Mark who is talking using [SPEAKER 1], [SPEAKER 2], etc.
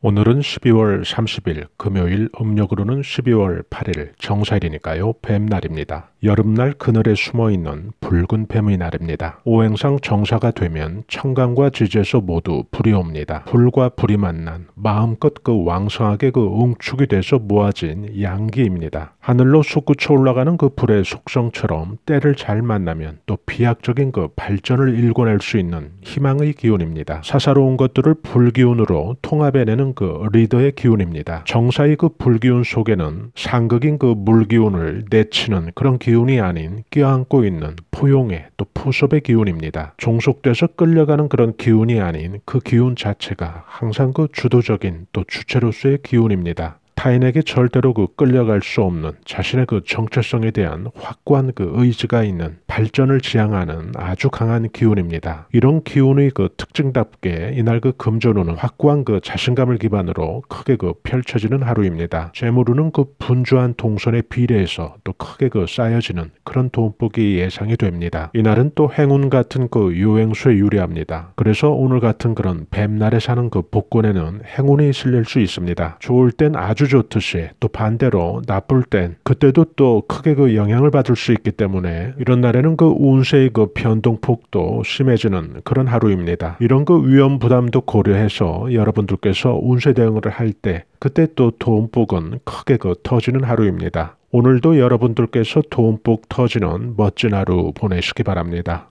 [SPEAKER 1] 오늘은 12월 30일 금요일 음력으로는 12월 8일 정사일이니까요. 뱀날입니다. 여름날 그늘에 숨어 있는 붉은 뱀의 날입니다. 오행상 정사가 되면 청강과 지제서 모두 불이 옵니다. 불과 불이 만난 마음껏 그 왕성하게 그 응축이 돼서 모아진 양기입니다. 하늘로 솟구쳐 올라가는 그 불의 속성처럼 때를 잘 만나면 또 비약적인 그 발전을 일궈낼 수 있는 희망의 기운입니다. 사사로운 것들을 불기운으로 통합해내는 그 리더의 기운입니다. 정사의 그 불기운 속에는 상극인 그 물기운을 내치는 그런 기운입니다. 기운이 아닌 껴안고 있는 포용의 또 포섭의 기운입니다. 종속돼서 끌려가는 그런 기운이 아닌 그 기운 자체가 항상 그 주도적인 또 주체로서의 기운입니다. 타인에게 절대로 그 끌려갈 수 없는 자신의 그 정체성에 대한 확고한 그 의지가 있는 발전을 지향하는 아주 강한 기운입니다. 이런 기운의 그 특징답게 이날 그 금전운은 확고한 그 자신감을 기반으로 크게 그 펼쳐지는 하루입니다. 재물운은 그 분주한 동선에 비례해서 또 크게 그 쌓여지는 그런 돈복이 예상이 됩니다. 이날은 또 행운 같은 그 유행수에 유리합니다. 그래서 오늘 같은 그런 뱀날에 사는 그 복권에는 행운이 실릴 수 있습니다. 좋을 땐 아주 좋듯이 또 반대로 나쁠 땐 그때도 또 크게 그 영향을 받을 수 있기 때문에 이런 날에는 이런 그 운세의 그 변동폭도 심해지는 그런 하루입니다. 이런 그 위험 부담도 고려해서 여러분들께서 운세 대응을 할 때 그때 또 도움복은 크게 그 터지는 하루입니다. 오늘도 여러분들께서 도움복 터지는 멋진 하루 보내시기 바랍니다.